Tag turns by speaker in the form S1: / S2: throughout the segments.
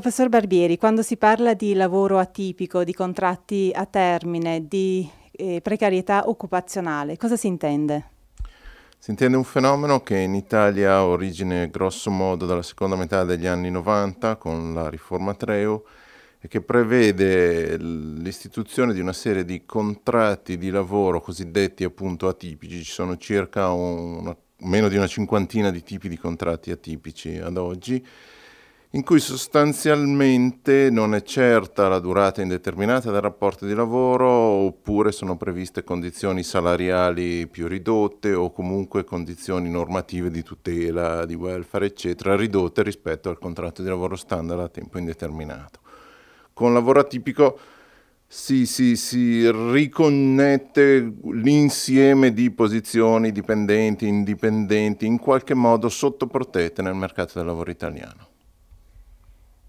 S1: Professor Barbieri, quando si parla di lavoro atipico, di contratti a termine, di eh, precarietà occupazionale, cosa si intende?
S2: Si intende un fenomeno che in Italia ha origine grosso modo dalla seconda metà degli anni 90 con la riforma Treo e che prevede l'istituzione di una serie di contratti di lavoro cosiddetti appunto atipici. Ci sono circa una, meno di una cinquantina di tipi di contratti atipici ad oggi in cui sostanzialmente non è certa la durata indeterminata del rapporto di lavoro oppure sono previste condizioni salariali più ridotte o comunque condizioni normative di tutela, di welfare eccetera ridotte rispetto al contratto di lavoro standard a tempo indeterminato. Con lavoro atipico si, si, si riconnette l'insieme di posizioni dipendenti, indipendenti, in qualche modo sottoprotette nel mercato del lavoro italiano.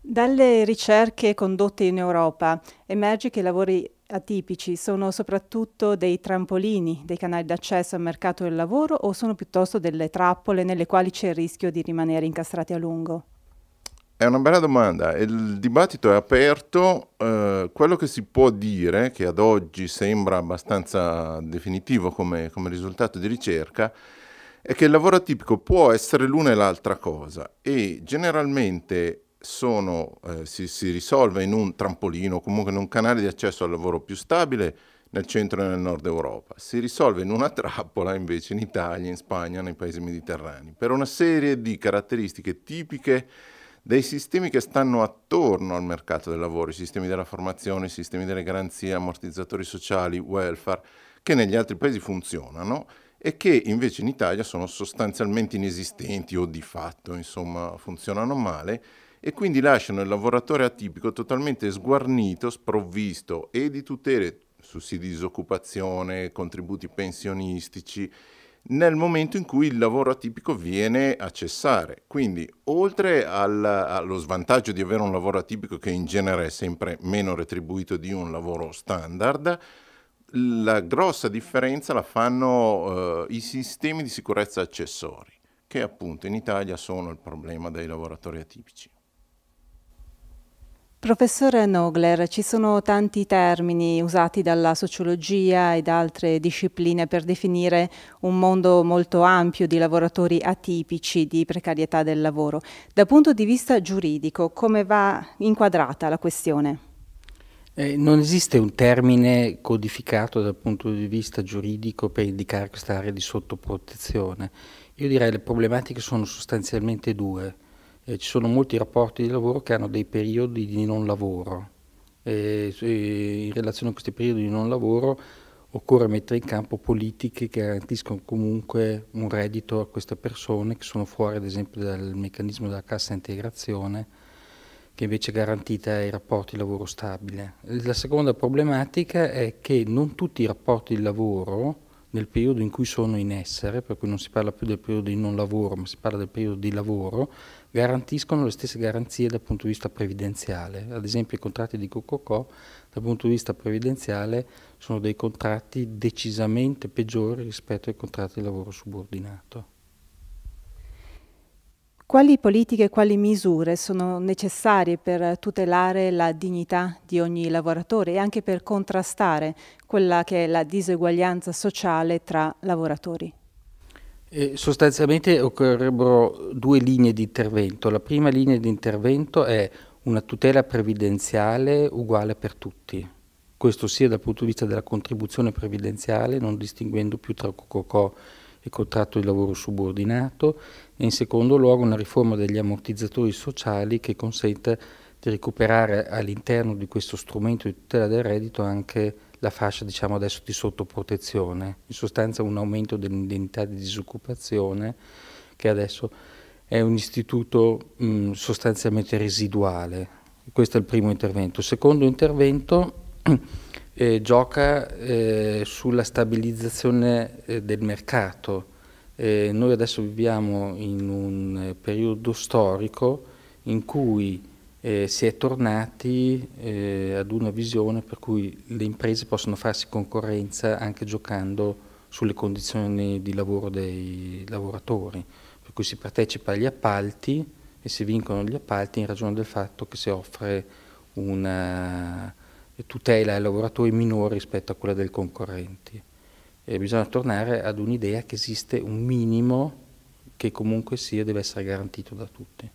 S1: Dalle ricerche condotte in Europa emerge che i lavori atipici sono soprattutto dei trampolini, dei canali d'accesso al mercato del lavoro o sono piuttosto delle trappole nelle quali c'è il rischio di rimanere incastrati a lungo?
S2: È una bella domanda, il dibattito è aperto, eh, quello che si può dire, che ad oggi sembra abbastanza definitivo come, come risultato di ricerca, è che il lavoro atipico può essere l'una e l'altra cosa e generalmente sono, eh, si, si, risolve in un trampolino, comunque in un canale di accesso al lavoro più stabile nel centro e nel nord Europa. Si risolve in una trappola invece in Italia, in Spagna, nei paesi mediterranei, per una serie di caratteristiche tipiche dei sistemi che stanno attorno al mercato del lavoro, i sistemi della formazione, i sistemi delle garanzie, ammortizzatori sociali, welfare, che negli altri paesi funzionano e che invece in Italia sono sostanzialmente inesistenti o di fatto, insomma, funzionano male e quindi lasciano il lavoratore atipico totalmente sguarnito, sprovvisto e di tutele, sussidi di disoccupazione, contributi pensionistici, nel momento in cui il lavoro atipico viene a cessare. Quindi, oltre al, allo svantaggio di avere un lavoro atipico che in genere è sempre meno retribuito di un lavoro standard, la grossa differenza la fanno eh, i sistemi di sicurezza accessori, che appunto in Italia sono il problema dei lavoratori atipici.
S1: Professore Nogler, ci sono tanti termini usati dalla sociologia e da altre discipline per definire un mondo molto ampio di lavoratori atipici di precarietà del lavoro. Dal punto di vista giuridico, come va inquadrata la questione?
S3: Eh, non esiste un termine codificato dal punto di vista giuridico per indicare questa area di sottoprotezione. Io direi che le problematiche sono sostanzialmente due eh, ci sono molti rapporti di lavoro che hanno dei periodi di non lavoro e, e in relazione a questi periodi di non lavoro occorre mettere in campo politiche che garantiscono comunque un reddito a queste persone che sono fuori ad esempio dal meccanismo della cassa integrazione che invece è garantita ai rapporti di lavoro stabile. La seconda problematica è che non tutti i rapporti di lavoro nel periodo in cui sono in essere, per cui non si parla più del periodo di non lavoro, ma si parla del periodo di lavoro, garantiscono le stesse garanzie dal punto di vista previdenziale. Ad esempio i contratti di Cococò dal punto di vista previdenziale sono dei contratti decisamente peggiori rispetto ai contratti di lavoro subordinato.
S1: Quali politiche e quali misure sono necessarie per tutelare la dignità di ogni lavoratore e anche per contrastare quella che è la diseguaglianza sociale tra lavoratori?
S3: Eh, sostanzialmente occorrerebbero due linee di intervento. La prima linea di intervento è una tutela previdenziale uguale per tutti. Questo sia dal punto di vista della contribuzione previdenziale, non distinguendo più tra cococò -co e contratto di lavoro subordinato e in secondo luogo una riforma degli ammortizzatori sociali che consenta di recuperare all'interno di questo strumento di tutela del reddito anche la fascia diciamo adesso di sottoprotezione, in sostanza un aumento dell'indennità di disoccupazione che adesso è un istituto mh, sostanzialmente residuale. Questo è il primo intervento. secondo intervento eh, gioca eh, sulla stabilizzazione eh, del mercato. noi adesso viviamo in un eh, periodo storico in cui eh, si è tornati eh, ad una visione per cui le imprese possono farsi concorrenza anche giocando sulle condizioni di lavoro dei lavoratori, per cui si partecipa agli appalti e si vincono gli appalti in ragione del fatto che si offre una tutela ai lavoratori minore rispetto a quella dei concorrenti. E bisogna tornare ad un'idea che esiste un minimo che comunque sia deve essere garantito da tutti.